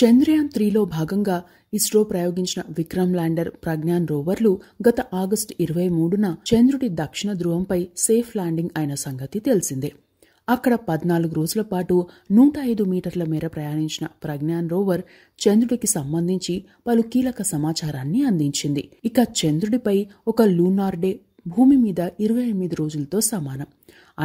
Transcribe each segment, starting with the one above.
చంద్రయాన్ త్రీలో భాగంగా ఇస్రో ప్రయోగించిన విక్రమ్ ల్యాండర్ ప్రజ్ఞాన్ రోవర్లు గత ఆగస్టు ఇరవై మూడున చంద్రుడి దక్షిణ ధ్రువంపై సేఫ్ ల్యాండింగ్ అయిన సంగతి తెలిసిందే అక్కడ పద్నాలుగు రోజుల పాటు నూట ఐదు మీటర్ల మేర ప్రయాణించిన ప్రజ్ఞాన్ రోవర్ చంద్రుడికి సంబంధించి పలు కీలక సమాచారాన్ని అందించింది ఇక చంద్రుడిపై ఒక లూనార్డే భూమి మీద ఇరవై ఎనిమిది రోజులతో సమానం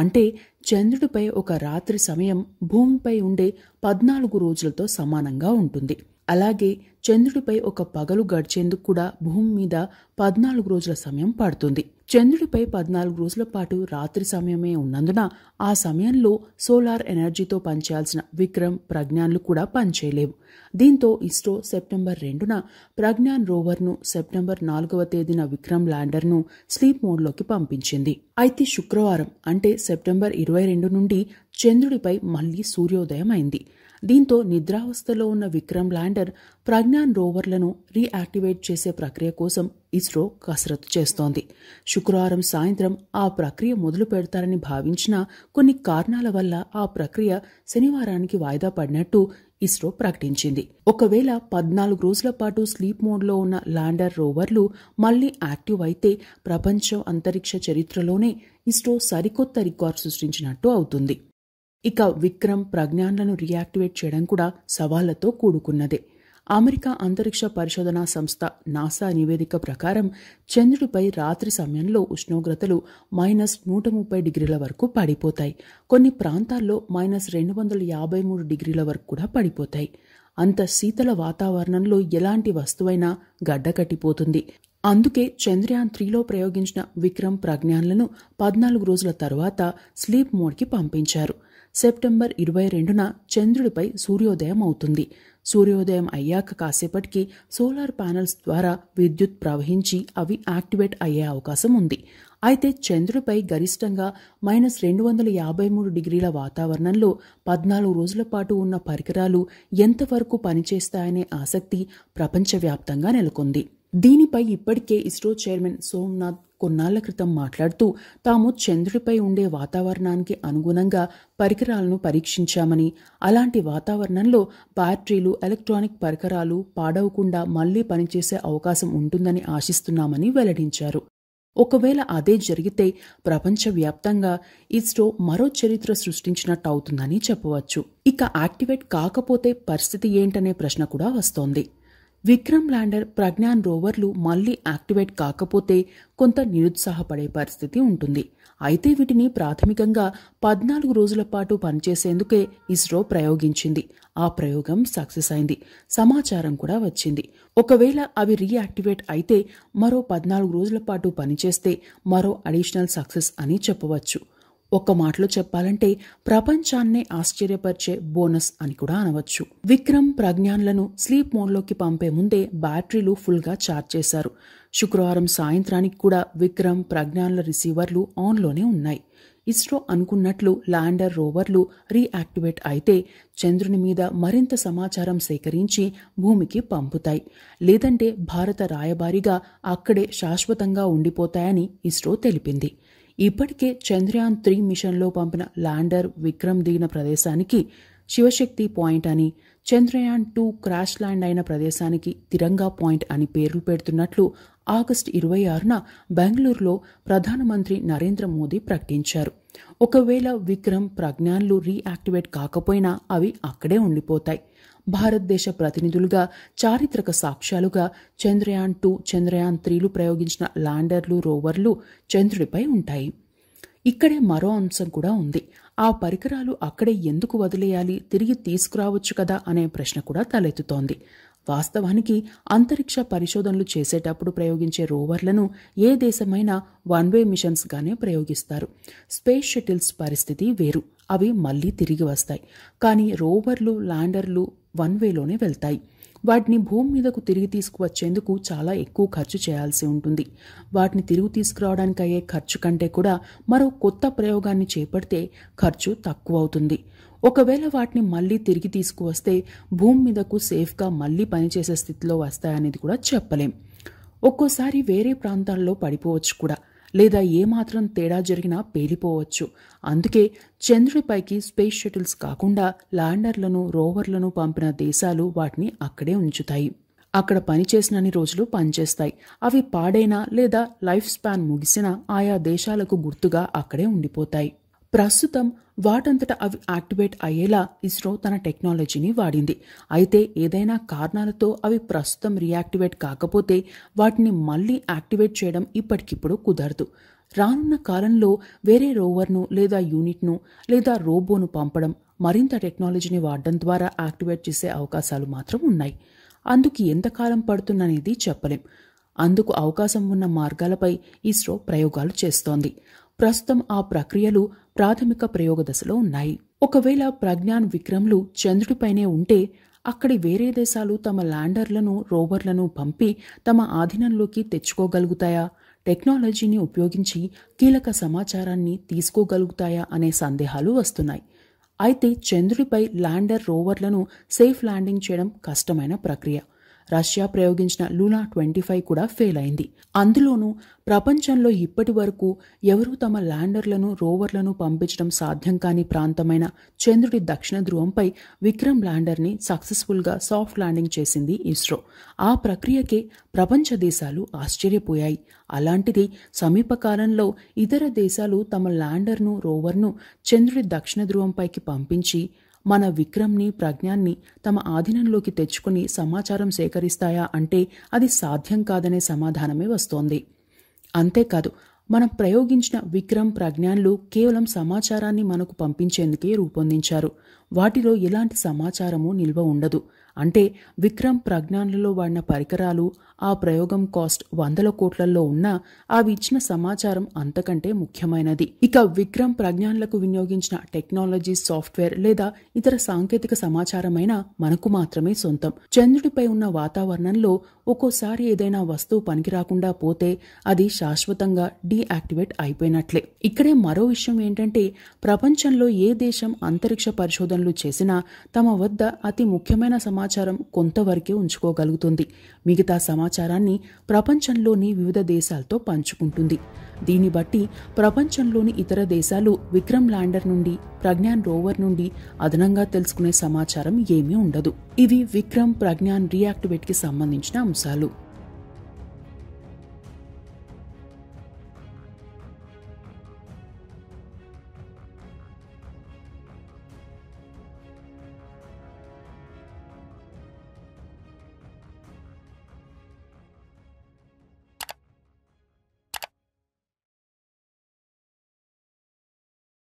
అంటే చంద్రుడిపై ఒక రాత్రి సమయం భూమిపై ఉండే పద్నాలుగు రోజులతో సమానంగా ఉంటుంది అలాగే చంద్రుడిపై ఒక పగలు గడిచేందుకు కూడా భూమి మీద పద్నాలుగు రోజుల సమయం పడుతుంది చంద్రుడిపై పద్నాలుగు రోజుల పాటు రాత్రి సమయమే ఉన్నందున ఆ సమయంలో సోలార్ ఎనర్జీతో పనిచేయాల్సిన విక్రమ్ ప్రజ్ఞాన్లు కూడా పనిచేయలేవు దీంతో ఇస్రో సెప్టెంబర్ రెండున ప్రజ్ఞాన్ రోవర్ను సెప్టెంబర్ నాలుగవ తేదీన విక్రమ్ ల్యాండర్ను స్లీప్ మోడ్లోకి పంపించింది అయితే శుక్రవారం అంటే సెప్టెంబర్ ఇరవై రెండు నుండి చంద్రుడిపై మళ్లీ సూర్యోదయం అయింది దీంతో నిద్రావస్థలో ఉన్న విక్రమ్ ల్యాండర్ ప్రజ్ఞాన్ రోవర్లను రీయాక్టివేట్ చేసే ప్రక్రియ కోసం ఇస్రో కసరత్తు చేస్తోంది శుక్రవారం సాయంత్రం ఆ ప్రక్రియ మొదలు పెడతారని భావించిన కొన్ని కారణాల వల్ల ఆ ప్రక్రియ శనివారానికి వాయిదా పడినట్టు ఇస్రో ప్రకటించింది ఒకవేళ పద్నాలుగు రోజుల పాటు స్లీప్ మోడ్లో ఉన్న ల్యాండర్ రోవర్లు మళ్లీ యాక్టివ్ అయితే ప్రపంచ అంతరిక్ష చరిత్రలోనే ఇస్రో సరికొత్త రికార్డు సృష్టించినట్టు అవుతుంది ఇక విక్రమ్ ప్రజ్ఞాన్లను రియాక్టివేట్ చేయడం కూడా సవాళ్లతో కూడుకున్నదే అమెరికా అంతరిక్ష పరిశోధనా సంస్థ నాసా నివేదిక ప్రకారం చంద్రుడిపై రాత్రి సమయంలో ఉష్ణోగ్రతలు మైనస్ నూట ముప్పై డిగ్రీల వరకు పడిపోతాయి కొన్ని ప్రాంతాల్లో మైనస్ రెండు వందల యాభై మూడు డిగ్రీల వరకు కూడా పడిపోతాయి అంత శీతల వాతావరణంలో ఎలాంటి వస్తువైనా గడ్డకట్టిపోతుంది అందుకే చంద్రయాన్ త్రీలో ప్రయోగించిన విక్రమ్ ప్రజ్ఞాన్లను పద్నాలుగు రోజుల తర్వాత స్లీప్ మోడ్కి పంపించారు సెప్టెంబర్ ఇరవై రెండున చంద్రుడిపై సూర్యోదయం అవుతుంది సూర్యోదయం అయ్యాక కాసేపటికి సోలార్ ప్యానెల్స్ ద్వారా విద్యుత్ ప్రవహించి అవి యాక్టివేట్ అయ్యే అవకాశం ఉంది అయితే చంద్రుడిపై గరిష్టంగా మైనస్ రెండు వందల యాభై మూడు డిగ్రీల వాతావరణంలో పద్నాలుగు రోజుల పాటు ఉన్న పరికరాలు ఎంతవరకు పనిచేస్తాయనే ఆసక్తి ప్రపంచవ్యాప్తంగా నెలకొంది దీనిపై ఇప్పటికే ఇస్రో చైర్మన్ సోమ్నాథ్ కొన్నాళ్ల క్రితం మాట్లాడుతూ తాము చంద్రుడిపై ఉండే వాతావరణానికి అనుగుణంగా పరికరాలను పరీక్షించామని అలాంటి వాతావరణంలో బ్యాటరీలు ఎలక్ట్రానిక్ పరికరాలు పాడవకుండా మళ్లీ పనిచేసే అవకాశం ఉంటుందని ఆశిస్తున్నామని వెల్లడించారు ఒకవేళ అదే జరిగితే ప్రపంచవ్యాప్తంగా ఇస్రో మరో చరిత్ర సృష్టించినట్టు అవుతుందని చెప్పవచ్చు ఇక యాక్టివేట్ కాకపోతే పరిస్థితి ఏంటనే ప్రశ్న కూడా వస్తోంది విక్రమ్ ల్యాండర్ ప్రజ్ఞాన్ రోవర్లు మళ్లీ యాక్టివేట్ కాకపోతే కొంత నిరుత్సాహపడే పరిస్థితి ఉంటుంది అయితే వీటిని ప్రాథమికంగా పద్నాలుగు రోజుల పాటు పనిచేసేందుకే ఇస్రో ప్రయోగించింది ఆ ప్రయోగం సక్సెస్ అయింది సమాచారం కూడా వచ్చింది ఒకవేళ అవి రీయాక్టివేట్ అయితే మరో పద్నాలుగు రోజుల పాటు పనిచేస్తే మరో అడిషనల్ సక్సెస్ అని చెప్పవచ్చు ఒక్క మాటలో చెప్పాలంటే ప్రపంచాన్నే ఆశ్చర్యపరిచే బోనస్ అని కూడా అనవచ్చు విక్రమ్ ప్రజ్ఞాన్లను స్లీప్ మోడ్లోకి పంపే ముందే బ్యాటరీలు ఫుల్గా ఛార్జ్ చేశారు శుక్రవారం సాయంత్రానికి కూడా విక్రమ్ ప్రజ్ఞాన్ల రిసీవర్లు ఆన్లోనే ఉన్నాయి ఇస్రో అనుకున్నట్లు ల్యాండర్ రోవర్లు రీయాక్టివేట్ అయితే చంద్రుని మీద మరింత సమాచారం సేకరించి భూమికి పంపుతాయి లేదంటే భారత రాయబారిగా అక్కడే శాశ్వతంగా ఉండిపోతాయని ఇస్రో తెలిపింది ఇప్పటికే చంద్రయాన్ త్రీ మిషన్లో పంపిన ల్యాండర్ విక్రమ్ దిగిన ప్రదేశానికి శివశక్తి పాయింట్ అని చంద్రయాన్ టూ క్రాష్ ల్యాండ్ అయిన ప్రదేశానికి తిరంగా పాయింట్ అని పేర్లు పెడుతున్నట్లు ఆగస్టు ఇరవై ఆరున బెంగళూరులో ప్రధానమంత్రి నరేంద్ర మోదీ ప్రకటించారు ఒకవేళ విక్రమ్ ప్రజ్ఞాన్లు రీయాక్టివేట్ కాకపోయినా అవి అక్కడే ఉండిపోతాయి భారతదేశ ప్రతినిధులుగా చారిత్రక సాక్ష్యాలుగా చంద్రయాన్ టూ చంద్రయాన్ త్రీలు ప్రయోగించిన ల్యాండర్లు రోవర్లు చంద్రుడిపై ఉంటాయి ఇక్కడే మరో అంశం కూడా ఉంది ఆ పరికరాలు అక్కడే ఎందుకు వదిలేయాలి తిరిగి తీసుకురావచ్చు కదా అనే ప్రశ్న కూడా తలెత్తుతోంది వాస్తవానికి అంతరిక్ష పరిశోధనలు చేసేటప్పుడు ప్రయోగించే రోవర్లను ఏ దేశమైనా వన్వే మిషన్స్గానే ప్రయోగిస్తారు స్పేస్ షటిల్స్ పరిస్థితి వేరు అవి మళ్ళీ తిరిగి వస్తాయి కానీ రోవర్లు ల్యాండర్లు వన్ వేలోనే వెళ్తాయి వాటిని భూమి మీదకు తిరిగి తీసుకువచ్చేందుకు చాలా ఎక్కువ ఖర్చు చేయాల్సి ఉంటుంది వాటిని తిరిగి తీసుకురావడానికి అయ్యే ఖర్చు కంటే కూడా మరో కొత్త ప్రయోగాన్ని చేపడితే ఖర్చు తక్కువ అవుతుంది ఒకవేళ వాటిని మళ్ళీ తిరిగి తీసుకువస్తే భూమి మీదకు సేఫ్గా మళ్ళీ పనిచేసే స్థితిలో వస్తాయనేది కూడా చెప్పలేం ఒక్కోసారి వేరే ప్రాంతాల్లో పడిపోవచ్చు కూడా లేదా ఏమాత్రం తేడా జరిగినా పేలిపోవచ్చు అందుకే చంద్రుడిపైకి స్పేస్ షటిల్స్ కాకుండా ల్యాండర్లను రోవర్లను పంపిన దేశాలు వాటిని అక్కడే ఉంచుతాయి అక్కడ పనిచేసినన్ని రోజులు పనిచేస్తాయి అవి పాడైనా లేదా లైఫ్ స్పాన్ ముగిసినా ఆయా దేశాలకు గుర్తుగా అక్కడే ఉండిపోతాయి ప్రస్తుతం వాటంతట అవి యాక్టివేట్ అయ్యేలా ఇస్రో తన టెక్నాలజీని వాడింది అయితే ఏదైనా కారణాలతో అవి ప్రస్తుతం రియాక్టివేట్ కాకపోతే వాటిని మళ్ళీ యాక్టివేట్ చేయడం ఇప్పటికిప్పుడు కుదరదు రానున్న కాలంలో వేరే రోవర్ను లేదా యూనిట్ను లేదా రోబోను పంపడం మరింత టెక్నాలజీని వాడడం ద్వారా యాక్టివేట్ చేసే అవకాశాలు మాత్రం ఉన్నాయి అందుకు ఎంతకాలం పడుతుందనేది చెప్పలేం అందుకు అవకాశం ఉన్న మార్గాలపై ఇస్రో ప్రయోగాలు చేస్తోంది ప్రస్తుతం ఆ ప్రక్రియలు ప్రాథమిక ప్రయోగ దశలో ఉన్నాయి ఒకవేళ ప్రజ్ఞాన్ విక్రమ్లు చంద్రుడిపైనే ఉంటే అక్కడి వేరే దేశాలు తమ ల్యాండర్లను రోవర్లను పంపి తమ ఆధీనంలోకి తెచ్చుకోగలుగుతాయా టెక్నాలజీని ఉపయోగించి కీలక సమాచారాన్ని తీసుకోగలుగుతాయా అనే సందేహాలు వస్తున్నాయి అయితే చంద్రుడిపై ల్యాండర్ రోవర్లను సేఫ్ ల్యాండింగ్ చేయడం కష్టమైన ప్రక్రియ రష్యా ప్రయోగించిన లూనా ట్వంటీ ఫైవ్ కూడా ఫెయిల్ అయింది అందులోనూ ప్రపంచంలో ఇప్పటి వరకు ఎవరూ తమ ల్యాండర్లను రోవర్లను పంపించడం సాధ్యం కాని ప్రాంతమైన చంద్రుడి దక్షిణ ధ్రువంపై విక్రమ్ ల్యాండర్ని సక్సెస్ఫుల్గా సాఫ్ట్ ల్యాండింగ్ చేసింది ఇస్రో ఆ ప్రక్రియకే ప్రపంచ దేశాలు ఆశ్చర్యపోయాయి అలాంటిది సమీపకాలంలో ఇతర దేశాలు తమ ల్యాండర్ను రోవర్ను చంద్రుడి దక్షిణ ధ్రువంపైకి పంపించి మన విక్రమ్ని ప్రజ్ఞాన్ని తమ ఆధీనంలోకి తెచ్చుకుని సమాచారం సేకరిస్తాయా అంటే అది సాధ్యం కాదనే సమాధానమే వస్తోంది అంతేకాదు మనం ప్రయోగించిన విక్రమ్ ప్రజ్ఞాన్లు కేవలం సమాచారాన్ని మనకు పంపించేందుకే రూపొందించారు వాటిలో ఎలాంటి సమాచారము నిల్వ ఉండదు అంటే విక్రమ్ ప్రజ్ఞానులలో వాడిన పరికరాలు ఆ ప్రయోగం కాస్ట్ వందల కోట్లల్లో ఉన్నా అవి ఇచ్చిన సమాచారం అంతకంటే ముఖ్యమైనది ఇక విక్రమ్ ప్రజ్ఞానులకు వినియోగించిన టెక్నాలజీ సాఫ్ట్వేర్ లేదా ఇతర సాంకేతిక సమాచారమైన మనకు మాత్రమే సొంతం చంద్రుడిపై ఉన్న వాతావరణంలో ఒక్కోసారి ఏదైనా వస్తువు పనికిరాకుండా పోతే అది శాశ్వతంగా డీయాక్టివేట్ అయిపోయినట్లే ఇక్కడే మరో విషయం ఏంటంటే ప్రపంచంలో ఏ దేశం అంతరిక్ష పరిశోధనలు చేసినా తమ వద్ద అతి ముఖ్యమైన సమాచారం సమాచారం కొంతవరకే ఉంచుకోగలుగుతుంది మిగతా సమాచారాన్ని ప్రపంచంలోని వివిధ దేశాలతో పంచుకుంటుంది దీన్ని బట్టి ప్రపంచంలోని ఇతర దేశాలు విక్రమ్ ల్యాండర్ నుండి ప్రజ్ఞాన్ రోవర్ నుండి అదనంగా తెలుసుకునే సమాచారం ఏమీ ఉండదు ఇవి విక్రమ్ ప్రజ్ఞాన్ రియాక్టివేట్కి సంబంధించిన అంశాలు